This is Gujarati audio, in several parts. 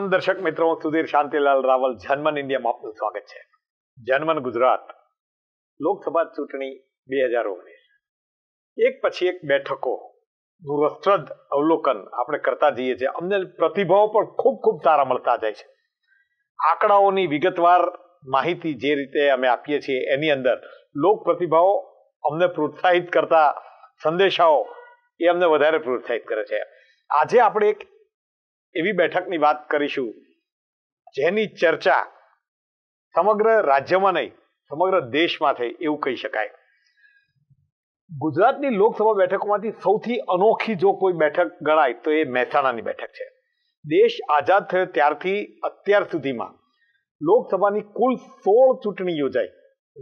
પ્રણામ દર્શક મિત્રો સુધીર શાંતિલાલ રાવલ જન્મન ઇન્ડિયામાં આપનું સ્વાગત છે જન્મન ગુજરાત લોકસભા ચૂંટણી બે હજાર ઓગણીસ એક પછી એક બેઠકો નું અવલોકન આપણે કરતા જઈએ છીએ અમને પ્રતિભાવો પણ ખૂબ ખૂબ સારા મળતા જાય છે આંકડાઓની વિગતવાર માહિતી જે રીતે અમે આપીએ છીએ એની અંદર લોક પ્રતિભાવો અમને પ્રોત્સાહિત કરતા સંદેશાઓ એ અમને વધારે પ્રોત્સાહિત કરે છે આજે આપણે એક એવી બેઠકની વાત કરીશું જેની ચર્ચા સમગ્ર રાજ્યમાં નહીં સમગ્ર દેશમાં થઈ એવું કહી શકાય ગુજરાતની લોકસભા બેઠકોમાંથી સૌથી અનોખી જો કોઈ બેઠક ગણાય તો એ મહેસાણાની બેઠક છે દેશ આઝાદ થયો ત્યારથી અત્યાર સુધીમાં લોકસભાની કુલ સોળ ચૂંટણી યોજાઈ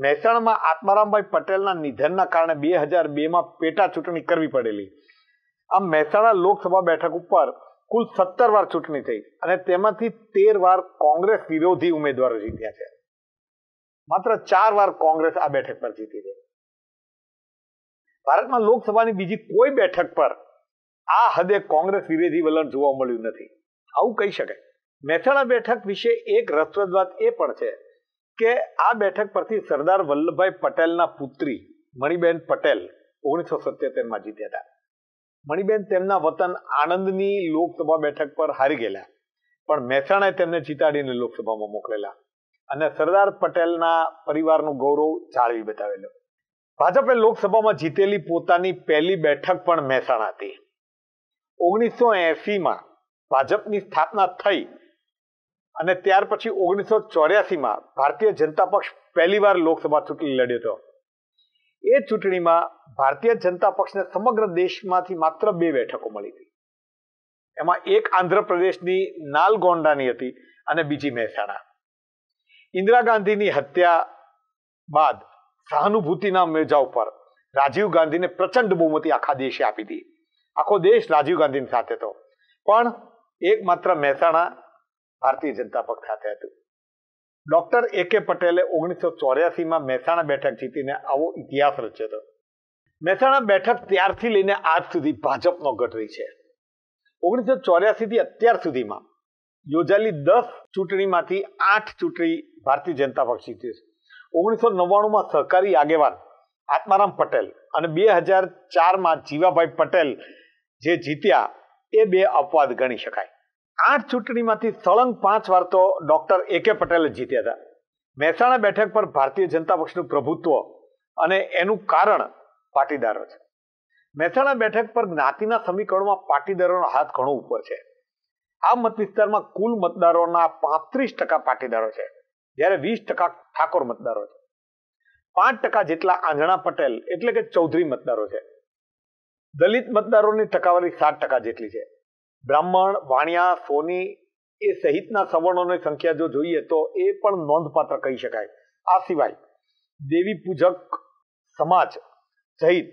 મહેસાણામાં આત્મારામભાઈ પટેલના નિધનના કારણે બે હજાર બેમાં પેટા ચૂંટણી કરવી પડેલી આમ મહેસાણા લોકસભા બેઠક ઉપર કુલ સત્તર વાર ચૂંટણી થઈ અને તેમાંથી તેર વાર કોંગ્રેસ વિરોધી ઉમેદવારો જીત્યા છે માત્ર ચાર વાર કોંગ્રેસ આ બેઠક પર જીતી છે ભારતમાં લોકસભાની બીજી કોઈ બેઠક પર આ હદે કોંગ્રેસ વિરોધી વલણ જોવા મળ્યું નથી આવું કહી શકાય મહેસાણા બેઠક વિશે એક રસપ્રદ વાત એ પણ છે કે આ બેઠક પરથી સરદાર વલ્લભભાઈ પટેલના પુત્રી મણિબેન પટેલ ઓગણીસો સત્યોતેરમાં જીત્યા હતા મણિબેન તેમના વતન આણંદની લોકસભા બેઠક પર હારી ગયેલા પણ મહેસાણાએ તેમને જીતાડીને લોકસભામાં મોકલેલા અને સરદાર પટેલના પરિવારનું ગૌરવ જાળવી બતાવેલો ભાજપે લોકસભામાં જીતેલી પોતાની પહેલી બેઠક પણ મહેસાણા હતી ઓગણીસો એસીમાં ભાજપની સ્થાપના થઈ અને ત્યાર પછી ઓગણીસો ચોર્યાસીમાં ભારતીય જનતા પક્ષ પહેલીવાર લોકસભા ચૂંટણી લડ્યો હતો એ ચૂંટણીમાં ભારતીય જનતા પક્ષને સમગ્ર દેશમાંથી માત્ર બે બેઠકો મળી હતી એમાં એક આંધ્રપ્રદેશની નાલગોંડાની હતી અને બીજી મહેસાણા ઇન્દિરા ગાંધીની હત્યા બાદ સહાનુભૂતિના મેજા ઉપર રાજીવ ગાંધીને પ્રચંડ બહુમતી આખા દેશે આપી હતી આખો દેશ રાજીવ ગાંધીની સાથે હતો પણ એકમાત્ર મહેસાણા ભારતીય જનતા પક્ષ સાથે હતું ડોક્ટર એ કે પટેલે ઓગણીસો ચોર્યાસીમાં મહેસાણા બેઠક જીતીને આવો ઇતિહાસ રચ્યો હતો મહેસાણા બેઠક ત્યારથી લઈને આજ સુધી ભાજપનો ગઢ છે ઓગણીસો ચોર્યાસીથી અત્યાર સુધીમાં યોજાયેલી દસ ચૂંટણીમાંથી આઠ ચૂંટણી ભારતીય જનતા પક્ષ જીતી છે ઓગણીસો નવ્વાણુંમાં સહકારી આગેવાન આત્મારામ પટેલ અને બે હજાર ચારમાં જીવાભાઈ પટેલ જે જીત્યા એ બે અપવાદ ગણી શકાય આઠ ચૂંટણીમાંથી સળંગ પાંચ વાર તો ડોક્ટર એ કે પટેલ જીત્યા હતા મહેસાણા બેઠક પર ભારતીય જનતા પક્ષનું પ્રભુત્વ અને એનું કારણ પાટીદારો છે મહેસાણા બેઠક પર જ્ઞાતિના સમીકરણમાં પાટીદારોનો હાથ ઘણો ઉપર છે આ મત વિસ્તારમાં કુલ મતદારોના પાંત્રીસ ટકા પાટીદારો છે જ્યારે વીસ ટકા ઠાકોર મતદારો છે પાંચ ટકા જેટલા આંજણા પટેલ એટલે કે ચૌધરી મતદારો છે દલિત મતદારોની ટકાવારી સાત ટકા જેટલી છે બ્રાહ્મણ વાણિયા સોની એ સહિતના સવર્ણોની સંખ્યા જો જોઈએ તો એ પણ નોંધપાત્ર કહી શકાય આ સિવાય દેવી પૂજક સમાજ સહિત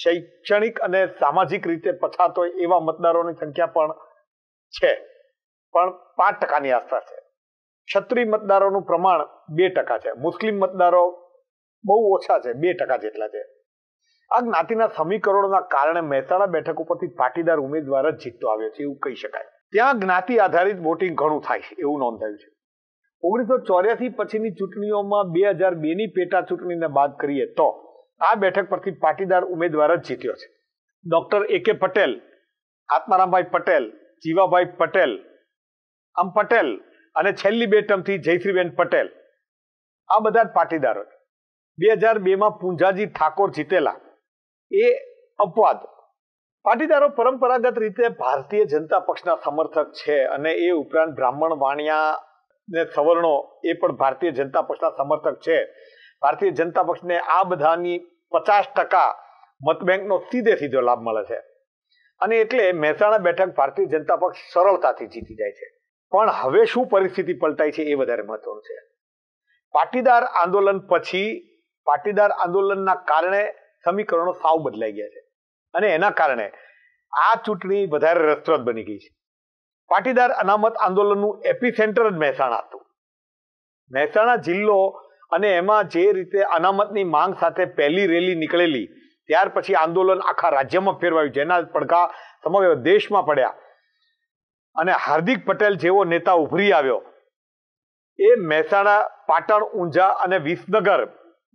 શૈક્ષણિક અને સામાજિક રીતે પછાતો હોય એવા મતદારોની સંખ્યા પણ છે પણ પાંચ ટકાની આસપાસ છે ક્ષત્રિય મતદારોનું પ્રમાણ બે ટકા છે મુસ્લિમ મતદારો બહુ ઓછા છે બે ટકા જેટલા છે આ જ્ઞાતિના સમીકરણોના કારણે મહેસાણા બેઠક ઉપરથી પાટીદાર ઉમેદવાર જ જીતતો આવ્યો છે એવું કહી શકાય ત્યાં જ્ઞાતિ આધારિત વોટિંગ ઘણું થાય એવું નોંધાયું છે ઓગણીસો ચોર્યાસી પછીની ચૂંટણીઓમાં બે હજાર બેની પેટા ચૂંટણીને બાદ કરીએ તો આ બેઠક પરથી પાટીદાર ઉમેદવાર જ જીત્યો છે ડોક્ટર એ કે પટેલ આત્મારામભાઈ પટેલ જીવાભાઈ પટેલ આમ પટેલ અને છેલ્લી બે ટર્મથી જયશ્રીબેન પટેલ આ બધા જ પાટીદારો બે હજાર બેમાં પૂંજાજી ઠાકોર જીતેલા એ અપવાદ પાટીદારો પરંપરાગત રીતે ભારતીય જનતા પક્ષના સમર્થક છે અને એ ઉપરાંત બ્રાહ્મણ વાણિયા ને સવર્ણો એ પણ ભારતીય જનતા પક્ષના સમર્થક છે ભારતીય જનતા પક્ષને આ બધાની પચાસ ટકા મતબેંકનો સીધે સીધો લાભ મળે છે અને એટલે મહેસાણા બેઠક ભારતીય જનતા પક્ષ સરળતાથી જીતી જાય છે પણ હવે શું પરિસ્થિતિ પલટાય છે એ વધારે મહત્વનું છે પાટીદાર આંદોલન પછી પાટીદાર આંદોલનના કારણે સમીકરણો સાવ બદલાઈ ગયા છે અને એના કારણે આ ચૂંટણી વધારે રસપ્રદ બની ગઈ છે પાટીદાર અનામત આંદોલનનું એપી સેન્ટર જ મહેસાણા હતું મહેસાણા જિલ્લો અને એમાં જે રીતે અનામતની માંગ સાથે પહેલી રેલી નીકળેલી ત્યાર પછી આંદોલન આખા રાજ્યમાં ફેરવાયું જેના પડઘા સમગ્ર દેશમાં પડ્યા અને હાર્દિક પટેલ જેવો નેતા ઉભરી આવ્યો એ મહેસાણા પાટણ ઊંઝા અને વિસનગર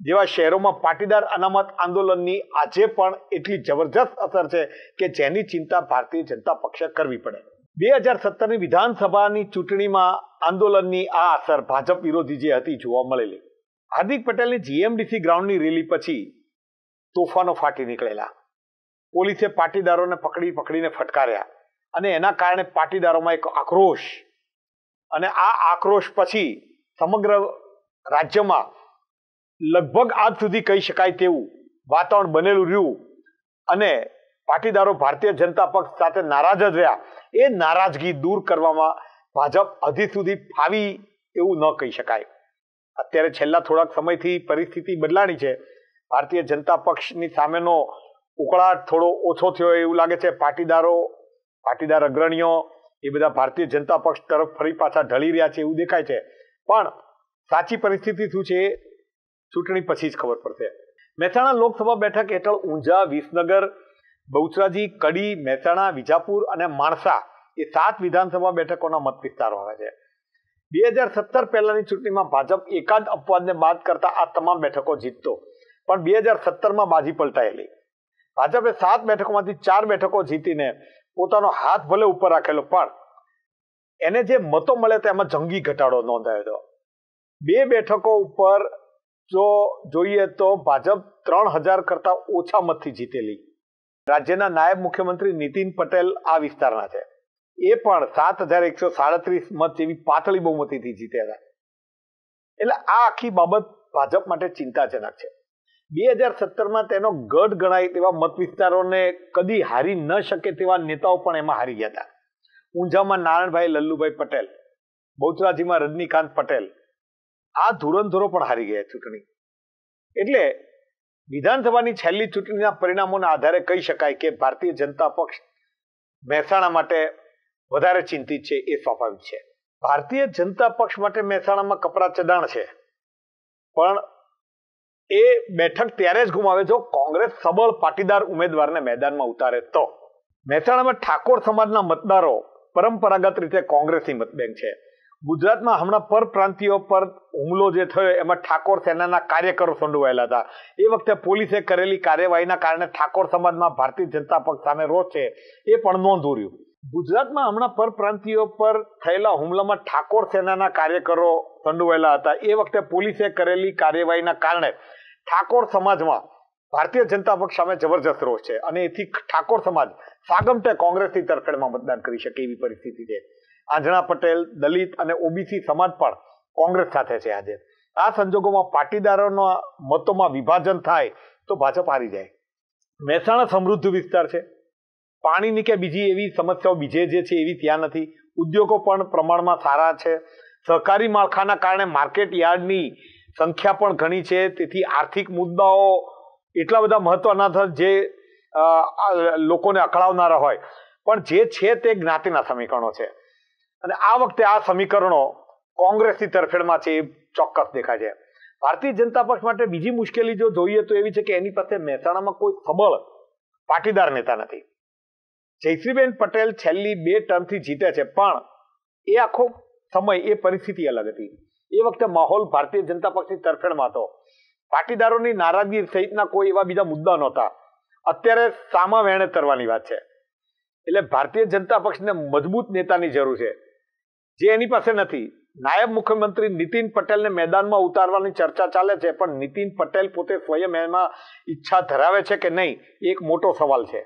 જેવા શહેરોમાં પાટીદાર અનામત આંદોલનની આજે પણ એટલી જબરજસ્ત અસર છે કે જેની ચિંતા ભારતીય જનતા પક્ષે કરવી પડે બે હજાર સત્તરની વિધાનસભાની ચૂંટણીમાં આંદોલનની આ અસર ભાજપ વિરોધી જે હતી જોવા મળેલી હાર્દિક પટેલની જીએમડીસી ગ્રાઉન્ડની રેલી પછી તોફાનો ફાટી નીકળેલા પોલીસે પાટીદારોને પકડી પકડીને ફટકાર્યા અને એના કારણે પાટીદારોમાં એક આક્રોશ અને આ આક્રોશ પછી સમગ્ર રાજ્યમાં લગભગ આજ સુધી કહી શકાય તેવું વાતાવરણ બનેલું રહ્યું અને પાટીદારો ભારતીય જનતા પક્ષ સાથે નારાજ જ રહ્યા એ નારાજગી દૂર કરવામાં ભાજપ હજી સુધી ફાવી એવું ન કહી શકાય અત્યારે છેલ્લા થોડાક સમયથી પરિસ્થિતિ બદલાણી છે ભારતીય જનતા પક્ષની સામેનો ઉકળાટ થોડો ઓછો થયો એવું લાગે છે પાટીદારો પાટીદાર અગ્રણીઓ એ બધા ભારતીય જનતા પક્ષ તરફ ફરી પાછા ઢળી રહ્યા છે એવું દેખાય છે પણ સાચી પરિસ્થિતિ શું છે ચૂંટણી પછી જ ખબર પડશે મહેસાણા લોકસભા બેઠક હેઠળ ઊંઝા વિસનગર બહુચરાજી કડી મહેસાણા વિજાપુર અને માણસા એ સાત વિધાનસભા બેઠકોના મત વિસ્તારો આવે છે બે હજાર સત્તર પહેલાની ચૂંટણીમાં ભાજપ એકાદ અપવાદને બાદ કરતા આ તમામ બેઠકો જીતતો પણ બે હજાર સત્તરમાં બાજી પલટાયેલી ભાજપે સાત બેઠકોમાંથી ચાર બેઠકો જીતીને પોતાનો હાથ ભલે ઉપર રાખેલો પણ એને જે મતો મળે તેમાં જંગી ઘટાડો નોંધાયો હતો બે બેઠકો ઉપર જો જોઈએ તો ભાજપ ત્રણ હજાર કરતા ઓછા મતથી જીતેલી રાજ્યના નાયબ મુખ્યમંત્રી નીતિન પટેલ આ વિસ્તારના છે એ પણ સાત હજાર એકસો સાડત્રીસ મત જેવી પાતળી બહુમતીથી જીત્યા હતા એટલે આ આખી બાબત ભાજપ માટે ચિંતાજનક છે બે હજાર સત્તરમાં તેનો ગઢ ગણાય તેવા મત વિસ્તારોને કદી હારી ન શકે તેવા નેતાઓ પણ એમાં હારી ગયા હતા ઊંઝામાં નારાયણભાઈ લલ્લુભાઈ પટેલ બહુચરાજીમાં રજનીકાંત પટેલ આ ધોરો પણ હારી ગયા ચૂંટણી એટલે વિધાનસભાની છેલ્લી ચૂંટણીના પરિણામોના આધારે કહી શકાય કે ભારતીય જનતા પક્ષ મહેસાણા માટે વધારે ચિંતિત છે એ સ્વાભાવિક છે ભારતીય જનતા પક્ષ માટે મહેસાણામાં કપરા ચડાણ છે પણ એ બેઠક ત્યારે જ ગુમાવે જો કોંગ્રેસ સબળ પાટીદાર ઉમેદવારને મેદાનમાં ઉતારે તો મહેસાણામાં ઠાકોર સમાજના મતદારો પરંપરાગત રીતે કોંગ્રેસની મતબેંક છે ગુજરાતમાં હમણાં પરપ્રાંતિયો પર હુમલો જે થયો એમાં ઠાકોર સેનાના કાર્યકરો સંડોવાયેલા હતા એ વખતે પોલીસે કરેલી કાર્યવાહીના કારણે ઠાકોર સમાજમાં ભારતીય જનતા પક્ષ સામે રોષ છે એ પણ નોંધુર્યું ગુજરાતમાં હમણાં પરપ્રાંતિયો પર થયેલા હુમલામાં ઠાકોર સેનાના કાર્યકરો સંડોવાયેલા હતા એ વખતે પોલીસે કરેલી કાર્યવાહીના કારણે ઠાકોર સમાજમાં ભારતીય જનતા પક્ષ સામે જબરજસ્ત રોષ છે અને એથી ઠાકોર સમાજ સાગમટે કોંગ્રેસની તરફેણમાં મતદાન કરી શકે એવી પરિસ્થિતિ છે આંજણા પટેલ દલિત અને ઓબીસી સમાજ પણ કોંગ્રેસ સાથે છે આજે આ સંજોગોમાં પાટીદારોના મતોમાં વિભાજન થાય તો ભાજપ હારી જાય મહેસાણા સમૃદ્ધ વિસ્તાર છે પાણીની કે બીજી એવી સમસ્યાઓ બીજે જે છે એવી ત્યાં નથી ઉદ્યોગો પણ પ્રમાણમાં સારા છે સહકારી માળખાના કારણે માર્કેટ યાર્ડની સંખ્યા પણ ઘણી છે તેથી આર્થિક મુદ્દાઓ એટલા બધા મહત્વના થાય જે લોકોને અકળાવનારા હોય પણ જે છે તે જ્ઞાતિના સમીકરણો છે અને આ વખતે આ સમીકરણો કોંગ્રેસની તરફેણમાં છે એ ચોક્કસ દેખાય છે ભારતીય જનતા પક્ષ માટે બીજી મુશ્કેલી જો જોઈએ તો એવી છે કે એની પાસે મહેસાણામાં કોઈ સબળ પાટીદાર નેતા નથી જયશ્રીબેન પટેલ છેલ્લી બે ટર્મથી જીતે છે પણ એ આખો સમય એ પરિસ્થિતિ અલગ હતી એ વખતે માહોલ ભારતીય જનતા પક્ષની તરફેણમાં હતો પાટીદારોની નારાજગી સહિતના કોઈ એવા બીજા મુદ્દા નહોતા અત્યારે સામા વેણે તરવાની વાત છે એટલે ભારતીય જનતા પક્ષને મજબૂત નેતાની જરૂર છે જે એની પાસે નથી નાયબ મુખ્યમંત્રી નીતિન પટેલને મેદાનમાં ઉતારવાની ચર્ચા ચાલે છે પણ નીતિન પટેલ પોતે સ્વયં એમાં ઈચ્છા ધરાવે છે કે નહીં એક મોટો સવાલ છે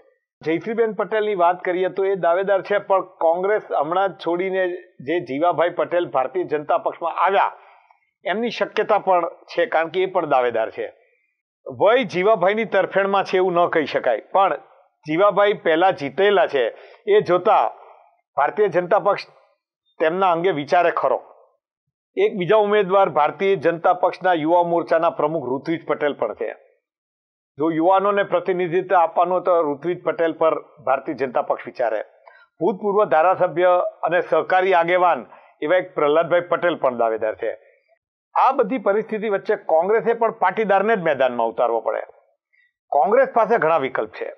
જયશ્રીબેન પટેલની વાત કરીએ તો એ દાવેદાર છે પણ કોંગ્રેસ હમણાં જ છોડીને જે જીવાભાઈ પટેલ ભારતીય જનતા પક્ષમાં આવ્યા એમની શક્યતા પણ છે કારણ કે એ પણ દાવેદાર છે વય જીવાભાઈની તરફેણમાં છે એવું ન કહી શકાય પણ જીવાભાઈ પહેલાં જીતેલા છે એ જોતા ભારતીય જનતા પક્ષ તેમના અંગે વિચારે ખરો એક બીજા ઉમેદવાર ભારતીય જનતા પક્ષના યુવા મોરચાના પ્રમુખ ઋત્વિજ પટેલ પણ છે જો યુવાનોને પ્રતિનિધિત્વ આપવાનું તો ઋત્વિજ પટેલ પર ભારતીય જનતા પક્ષ વિચારે ભૂતપૂર્વ ધારાસભ્ય અને સહકારી આગેવાન એવા એક પ્રહલાદભાઈ પટેલ પણ દાવેદાર છે આ બધી પરિસ્થિતિ વચ્ચે કોંગ્રેસે પણ પાટીદારને જ મેદાનમાં ઉતારવો પડે કોંગ્રેસ પાસે ઘણા વિકલ્પ છે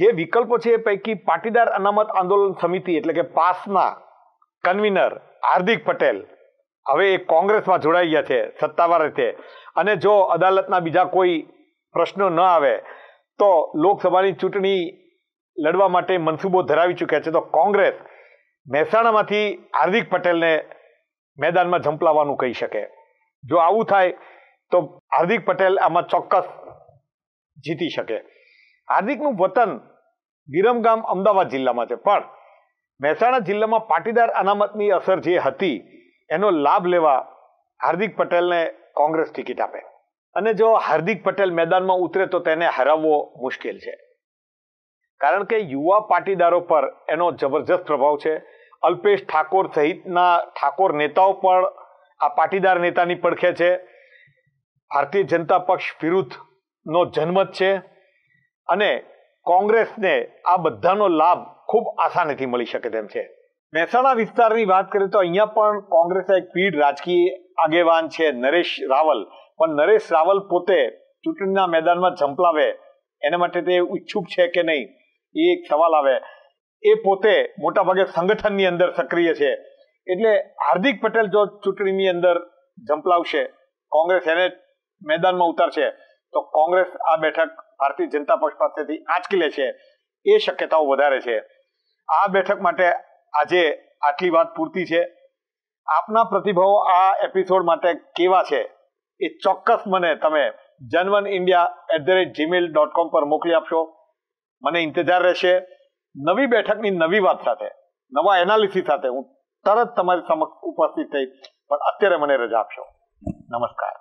જે વિકલ્પો છે એ પૈકી પાટીદાર અનામત આંદોલન સમિતિ એટલે કે પાસના કન્વીનર હાર્દિક પટેલ હવે એ કોંગ્રેસમાં જોડાઈ ગયા છે સત્તાવાર રીતે અને જો અદાલતના બીજા કોઈ પ્રશ્નો ન આવે તો લોકસભાની ચૂંટણી લડવા માટે મનસૂબો ધરાવી ચૂક્યા છે તો કોંગ્રેસ મહેસાણામાંથી હાર્દિક પટેલને મેદાનમાં ઝંપલાવવાનું કહી શકે જો આવું થાય તો હાર્દિક પટેલ આમાં ચોક્કસ જીતી શકે હાર્દિકનું વતન વિરમગામ અમદાવાદ જિલ્લામાં છે પણ મહેસાણા જિલ્લામાં પાટીદાર અનામતની અસર જે હતી એનો લાભ લેવા હાર્દિક પટેલને કોંગ્રેસ ટિકિટ આપે અને જો હાર્દિક પટેલ મેદાનમાં ઉતરે તો તેને હરાવવો મુશ્કેલ છે કારણ કે યુવા પાટીદારો પર એનો જબરજસ્ત પ્રભાવ છે અલ્પેશ ઠાકોર સહિતના ઠાકોર નેતાઓ પણ આ પાટીદાર નેતાની પડખે છે ભારતીય જનતા પક્ષ વિરુદ્ધનો જન્મત છે અને કોંગ્રેસને આ બધાનો લાભ ખૂબ આસાનીથી મળી શકે તેમ છે મહેસાણા વિસ્તારની વાત કરીએ તો અહીંયા પણ કોંગ્રેસના એક પીઢ રાજકીય આગેવાન છે નરેશ રાવલ પણ નરેશ રાવલ પોતે ચૂંટણીના મેદાનમાં ઝંપલાવે એના માટે તે ઈચ્છુક છે કે નહીં એ એક સવાલ આવે એ પોતે મોટાભાગે સંગઠનની અંદર સક્રિય છે એટલે હાર્દિક પટેલ જો ચૂંટણીની અંદર ઝંપલાવશે કોંગ્રેસ એને મેદાનમાં ઉતારશે તો કોંગ્રેસ આ બેઠક ભારતીય જનતા પક્ષ પાસેથી આંચકી લે છે એ શક્યતાઓ વધારે છે આ બેઠક માટે આજે આટલી વાત પૂરતી છે આપના પ્રતિભાવો આ એપિસોડ માટે કેવા છે એ ચોક્કસ મને તમે જનવન India at the rate Gmail dot com પર મોકલી આપશો મને ઇંતજાર રહેશે નવી બેઠકની નવી વાત સાથે નવા એનાલિસિસ સાથે હું તરત તમારી સમક્ષ ઉપસ્થિત થઈશ પણ અત્યારે મને રજા આપશો નમસ્કાર